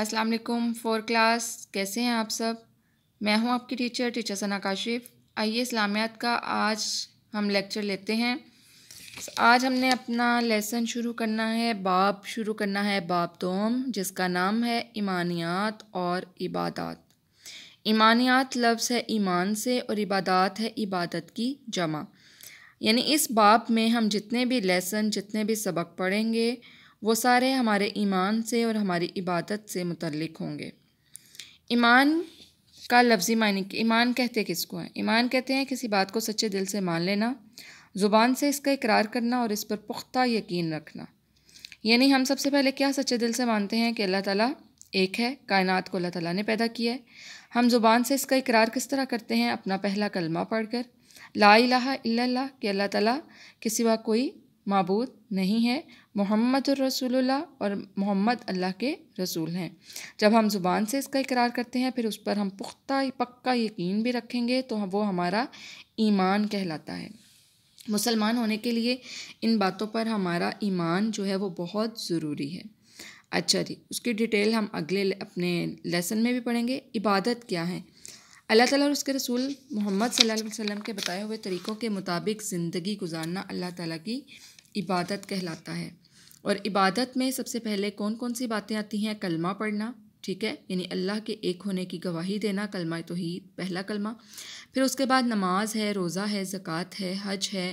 अस्सलाम वालेकुम four class कैसे हैं आप सब मैं हूं आपकी टीचर टीचर सना काशिफ आइए इस्लामियात का आज हम लेक्चर लेते हैं आज हमने अपना लेसन शुरू करना है बाब शुरू करना है बाब दोम जिसका नाम है ईमानियात और इबादत ईमानियात लफ्ज़ है ईमान से और इबादत है इबादत की जमा यानी इस बाब में हम जितने भी लेसन जितने भी सबक पढ़ेंगे वो सारे हमारे ईमान से और हमारी इबादत से मुतलक होंगे ईमान का लफ्ज़ी मायने ईमान कहते किसको है ईमान कहते हैं किसी बात को सच्चे दिल से मान लेना ज़ुबान से इसका इकरार करना और इस पर पुख्ता यकीन रखना यानी हम सबसे पहले क्या सच्चे दिल से मानते हैं कि अल्लाह ताला एक है कायनात को अल्लाह ताला ने पैदा किया है हम ज़ुबान से इसका इकरार किस तरह करते हैं अपना पहला कलमा पढ़कर ला ला कि अल्लाह ताला के सिवा कोई मबूद नहीं है मोहम्मद रसूलुल्लाह और मोहम्मद अल्लाह के रसूल हैं जब हम ज़ुबान से इसका इकरार करते हैं फिर उस पर हम पुख्ता पक्का यकीन भी रखेंगे तो वो हमारा ईमान कहलाता है मुसलमान होने के लिए इन बातों पर हमारा ईमान जो है वो बहुत ज़रूरी है अच्छा जी उसकी डिटेल हम अगले अपने लेसन में भी पढ़ेंगे इबादत क्या है अल्लाह ताला और उसके रसूल मोहम्मद सल्लल्लाहु अलैहि वसल्लम के बताए हुए तरीक़ों के मुताबिक ज़िंदगी गुजारना अल्लाह ताला की इबादत कहलाता है और इबादत में सबसे पहले कौन कौन सी बातें आती हैं कलमा पढ़ना ठीक है यानी अल्लाह के एक होने की गवाही देना कलमा तो ही पहला कलमा फिर उसके बाद नमाज है रोज़ा है ज़क़़त है हज है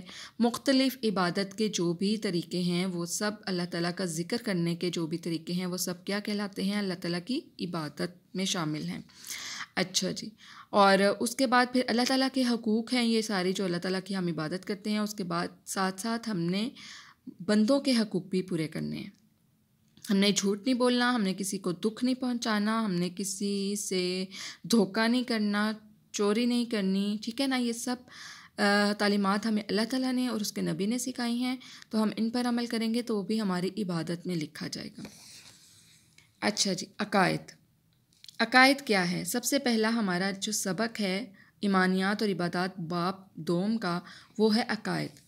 मुख्तलिफ़ इबादत के जो भी तरीके हैं वो सब अल्लाह ताला का ज़िक्र करने के जो भी तरीके हैं वो सब क्या कहलाते हैं अल्लाह ताला की इबादत में शामिल हैं अच्छा जी और उसके बाद फिर अल्लाह ताला के हकूक़ हैं ये सारे जो अल्लाह ताला की हम इबादत करते हैं उसके बाद साथ साथ हमने बंदों के हकूक़ भी पूरे करने हैं हमने झूठ नहीं बोलना हमने किसी को दुख नहीं पहुंचाना हमने किसी से धोखा नहीं करना चोरी नहीं करनी ठीक है ना ये सब तालीमत हमें अल्लाह ताला ने और उसके नबी ने सिखाई हैं तो हम इन पर अमल करेंगे तो वो भी हमारी इबादत में लिखा जाएगा अच्छा जी अकायद अकायद क्या है सबसे पहला हमारा जो सबक है ईमानियात और इबादत बाप दोम का वो है अकायद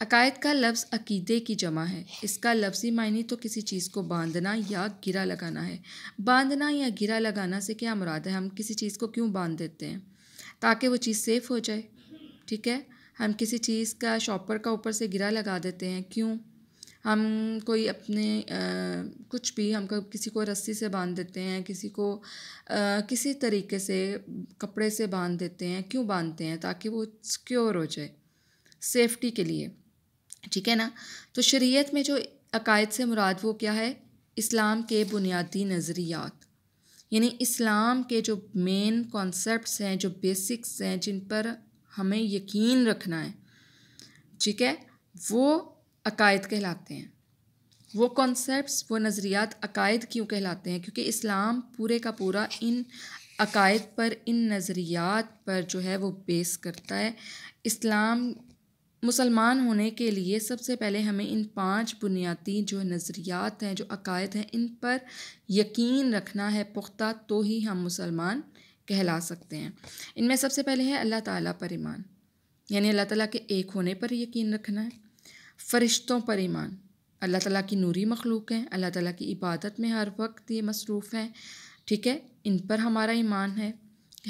अकायद का लफ्ज़ अकीदे की जमा है इसका लफ्ज़ी मायने तो किसी चीज़ को बांधना या गिरा लगाना है बांधना या गिरा लगाना से क्या मुराद है हम किसी चीज़ को क्यों बांध देते हैं ताकि वो चीज़ सेफ़ हो जाए ठीक है हम किसी चीज़ का शॉपर का ऊपर से गिरा लगा देते हैं क्यों हम कोई अपने कुछ भी हम किसी को रस्सी से बांध देते हैं किसी को किसी तरीके से कपड़े से बांध देते हैं क्यों बांधते हैं ताकि वो सिक्योर हो जाए सेफ्टी के लिए ठीक है ना तो शरीयत में जो अकायद से मुराद वो क्या है इस्लाम के बुनियादी नज़रियात यानी इस्लाम के जो मेन कॉन्सेप्ट हैं जो बेसिक्स हैं जिन पर हमें यकीन रखना है ठीक है वो अकायद कहलाते हैं वो कॉन्सेप्ट्स वो नज़रियात अकायद क्यों कहलाते हैं क्योंकि इस्लाम पूरे का पूरा इन अकायद पर इन नज़रियात पर जो है वो बेस करता है इस्लाम मुसलमान होने के लिए सबसे पहले हमें इन पांच बुनियादी जो नज़रियात हैं जो अकायद हैं इन पर यकीन रखना है पुख्ता तो ही हम मुसलमान कहला सकते हैं इनमें सबसे पहले है अल्लाह ताला पर ईमान यानी अल्लाह ताला के एक होने पर यकीन रखना है फ़रिश्तों पर ईमान अल्लाह ताला की नूरी मखलूक हैं अल्लाह ताला की इबादत में हर वक्त ये मसरूफ़ हैं ठीक है इन पर हमारा ईमान है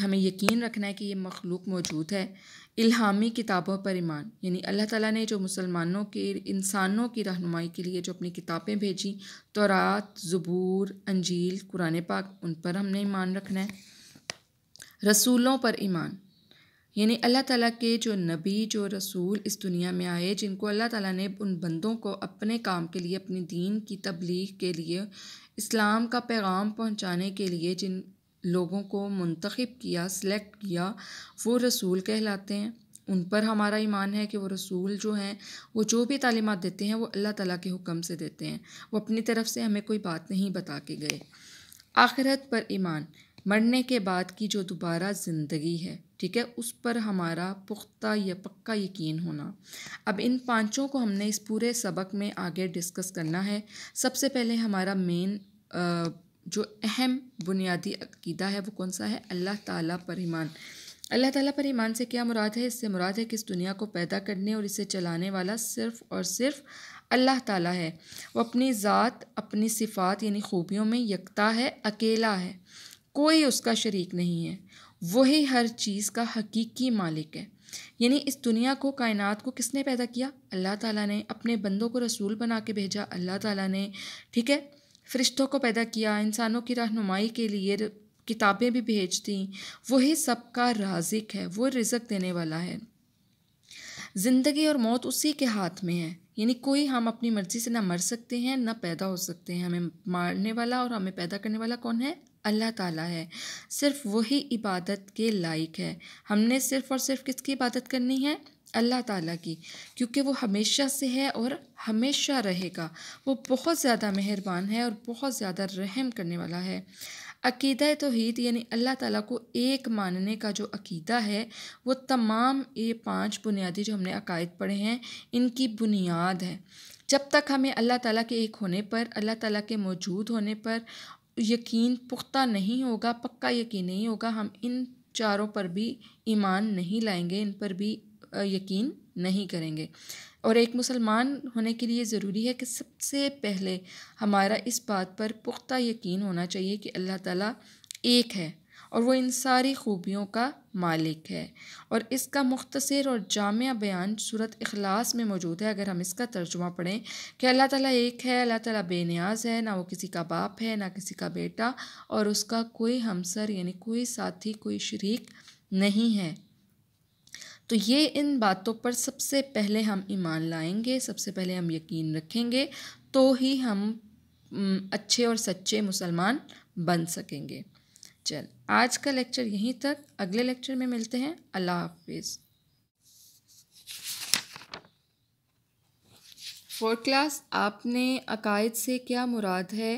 हमें यकीन रखना है कि ये मखलूक मौजूद है इल्हामी किताबों पर ईमान यानी अल्लाह ताला ने जो मुसलमानों के इंसानों की रहनुमाई के लिए जो अपनी किताबें भेजी तो रात ज़बूर अंजील कुरान पाक उन पर हमने ईमान रखना है रसूलों पर ईमान यानी अल्लाह ताला के जो नबी जो रसूल इस दुनिया में आए जिनको अल्लाह ताला ने उन बंदों को अपने काम के लिए अपने दीन की तबलीग के लिए इस्लाम का पैगाम पहुंचाने के लिए जिन लोगों को मंतखब किया सिलेक्ट किया वो रसूल कहलाते हैं उन पर हमारा ईमान है कि वो रसूल जो हैं वो जो भी तालीमत देते हैं वो अल्लाह ताला के हुक्म से देते हैं वो अपनी तरफ से हमें कोई बात नहीं बता के गए आखिरत पर ईमान मरने के बाद की जो दोबारा ज़िंदगी है ठीक है उस पर हमारा पुख्ता या पक्का यकीन होना अब इन पांचों को हमने इस पूरे सबक में आगे डिस्कस करना है सबसे पहले हमारा मेन जो अहम बुनियादी अकीदा है वो कौन सा है अल्लाह ताला पर ईमान अल्लाह ताला पर ईमान से क्या मुराद है इससे मुराद है कि इस दुनिया को पैदा करने और इसे चलाने वाला सिर्फ़ और सिर्फ़ अल्लाह ताला है वो अपनी ज़ात अपनी सिफ़ात यानी खूबियों में यकता है अकेला है कोई उसका शरीक नहीं है वही हर चीज़ का हकीकी मालिक है यानी इस दुनिया को कायनात को किसने पैदा किया अल्लाह ताला ने अपने बंदों को रसूल बना के भेजा अल्लाह ताला ने ठीक है फरिश्तों को पैदा किया इंसानों की रहनुमाई के लिए किताबें भी भेज दी वही सबका राजिक है वो रिजक देने वाला है ज़िंदगी और मौत उसी के हाथ में है यानी कोई हम अपनी मर्जी से ना मर सकते हैं ना पैदा हो सकते हैं हमें मारने वाला और हमें पैदा करने वाला कौन है अल्लाह ताला है सिर्फ वही इबादत के लायक है हमने सिर्फ और सिर्फ किसकी इबादत करनी है अल्लाह ताला की क्योंकि वो हमेशा से है और हमेशा रहेगा वो बहुत ज़्यादा मेहरबान है और बहुत ज़्यादा रहम करने वाला है अकीद तोहद यानी अल्लाह ताला को एक मानने का जो अकीदा है वो तमाम ये पांच बुनियादी जो हमने अकायद पढ़े हैं इनकी बुनियाद है जब तक हमें अल्लाह ताला के एक होने पर अल्लाह ताला के मौजूद होने पर यकीन पुख्ता नहीं होगा पक्का यकीन नहीं होगा हम इन चारों पर भी ईमान नहीं लाएंगे इन पर भी यकीन नहीं करेंगे और एक मुसलमान होने के लिए ज़रूरी है कि सबसे पहले हमारा इस बात पर पुख्ता यकीन होना चाहिए कि अल्लाह ताला एक है और वो इन सारी खूबियों का मालिक है और इसका मुख्तसर और जाम बयान सूरत अखलास में मौजूद है अगर हम इसका तर्जुमा पढ़ें कि अल्लाह ताला एक है अल्लाह ताला बेनियाज है ना वो किसी का बाप है ना किसी का बेटा और उसका कोई हमसर यानी कोई साथी कोई शरीक नहीं है तो ये इन बातों पर सबसे पहले हम ईमान लाएंगे सबसे पहले हम यकीन रखेंगे तो ही हम अच्छे और सच्चे मुसलमान बन सकेंगे चल आज का लेक्चर यहीं तक अगले लेक्चर में मिलते हैं अल्लाह हाफिज़ फोर क्लास आपने अकायद से क्या मुराद है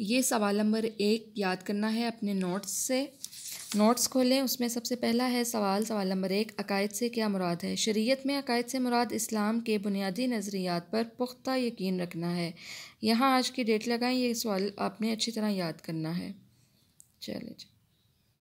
ये सवाल नंबर एक याद करना है अपने नोट्स से नोट्स खोलें उसमें सबसे पहला है सवाल सवाल नंबर एक अकायद से क्या मुराद है शरीयत में अकायद से मुराद इस्लाम के बुनियादी नज़रियात पर पुख्ता यकीन रखना है यहाँ आज की डेट लगाएं ये सवाल आपने अच्छी तरह याद करना है चले जी